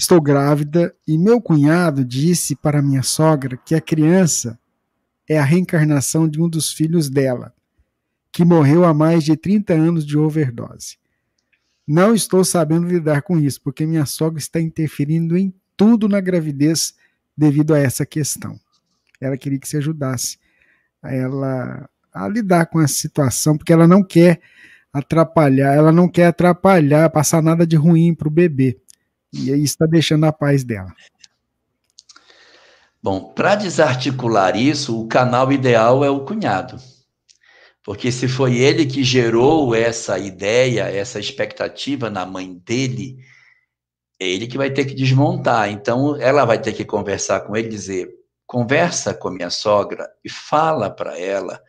Estou grávida e meu cunhado disse para minha sogra que a criança é a reencarnação de um dos filhos dela, que morreu há mais de 30 anos de overdose. Não estou sabendo lidar com isso, porque minha sogra está interferindo em tudo na gravidez devido a essa questão. Ela queria que se ajudasse ela a lidar com essa situação, porque ela não quer atrapalhar, ela não quer atrapalhar, passar nada de ruim para o bebê. E aí está deixando a paz dela. Bom, para desarticular isso, o canal ideal é o cunhado. Porque se foi ele que gerou essa ideia, essa expectativa na mãe dele, é ele que vai ter que desmontar. Então, ela vai ter que conversar com ele, dizer: conversa com minha sogra e fala para ela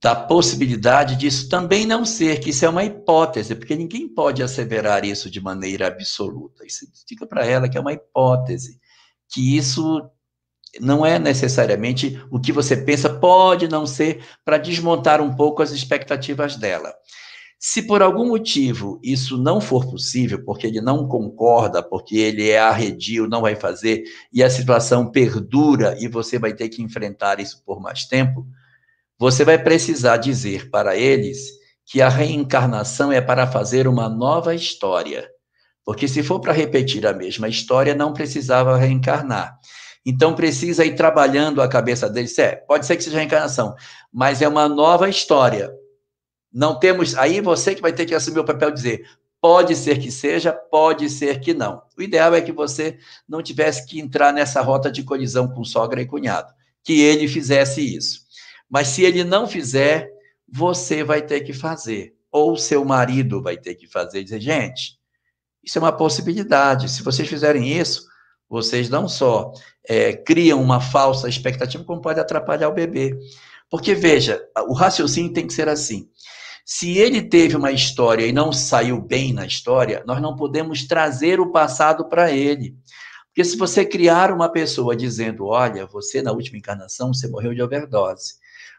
da possibilidade disso também não ser, que isso é uma hipótese, porque ninguém pode asseverar isso de maneira absoluta. Isso diga para ela que é uma hipótese, que isso não é necessariamente o que você pensa, pode não ser, para desmontar um pouco as expectativas dela. Se por algum motivo isso não for possível, porque ele não concorda, porque ele é arredio, não vai fazer, e a situação perdura e você vai ter que enfrentar isso por mais tempo, você vai precisar dizer para eles que a reencarnação é para fazer uma nova história. Porque se for para repetir a mesma história, não precisava reencarnar. Então precisa ir trabalhando a cabeça deles. É, pode ser que seja reencarnação, mas é uma nova história. Não temos. Aí você que vai ter que assumir o papel de dizer: Pode ser que seja, pode ser que não. O ideal é que você não tivesse que entrar nessa rota de colisão com sogra e cunhado, que ele fizesse isso. Mas se ele não fizer, você vai ter que fazer. Ou seu marido vai ter que fazer. Dizer, gente, isso é uma possibilidade. Se vocês fizerem isso, vocês não só é, criam uma falsa expectativa, como pode atrapalhar o bebê. Porque, veja, o raciocínio tem que ser assim. Se ele teve uma história e não saiu bem na história, nós não podemos trazer o passado para ele. Porque se você criar uma pessoa dizendo, olha, você na última encarnação, você morreu de overdose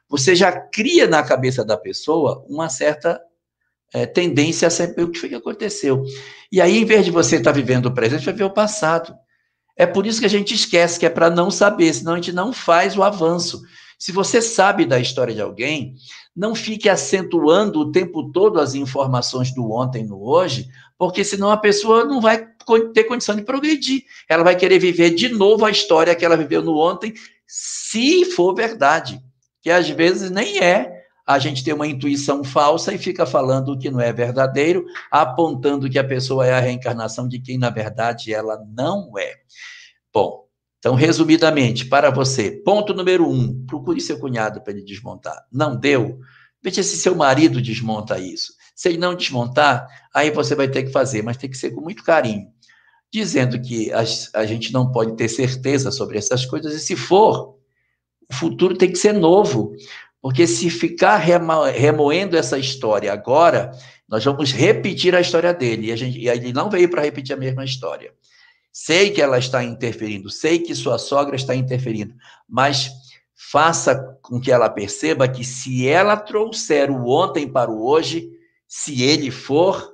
você já cria na cabeça da pessoa uma certa é, tendência a saber o que foi que aconteceu. E aí, em vez de você estar tá vivendo o presente, vai ver o passado. É por isso que a gente esquece, que é para não saber, senão a gente não faz o avanço. Se você sabe da história de alguém, não fique acentuando o tempo todo as informações do ontem no hoje, porque senão a pessoa não vai ter condição de progredir. Ela vai querer viver de novo a história que ela viveu no ontem, se for verdade que às vezes nem é. A gente tem uma intuição falsa e fica falando o que não é verdadeiro, apontando que a pessoa é a reencarnação de quem, na verdade, ela não é. Bom, então, resumidamente, para você, ponto número um: procure seu cunhado para ele desmontar. Não deu? Veja se seu marido desmonta isso. Se ele não desmontar, aí você vai ter que fazer, mas tem que ser com muito carinho. Dizendo que a, a gente não pode ter certeza sobre essas coisas, e se for, o futuro tem que ser novo, porque se ficar remoendo essa história agora, nós vamos repetir a história dele, e, a gente, e ele não veio para repetir a mesma história. Sei que ela está interferindo, sei que sua sogra está interferindo, mas faça com que ela perceba que se ela trouxer o ontem para o hoje, se ele for,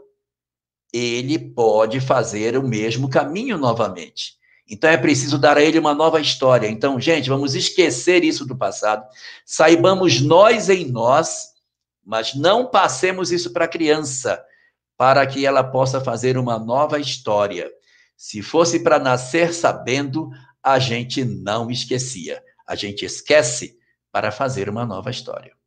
ele pode fazer o mesmo caminho novamente. Então é preciso dar a ele uma nova história. Então, gente, vamos esquecer isso do passado. Saibamos nós em nós, mas não passemos isso para a criança, para que ela possa fazer uma nova história. Se fosse para nascer sabendo, a gente não esquecia. A gente esquece para fazer uma nova história.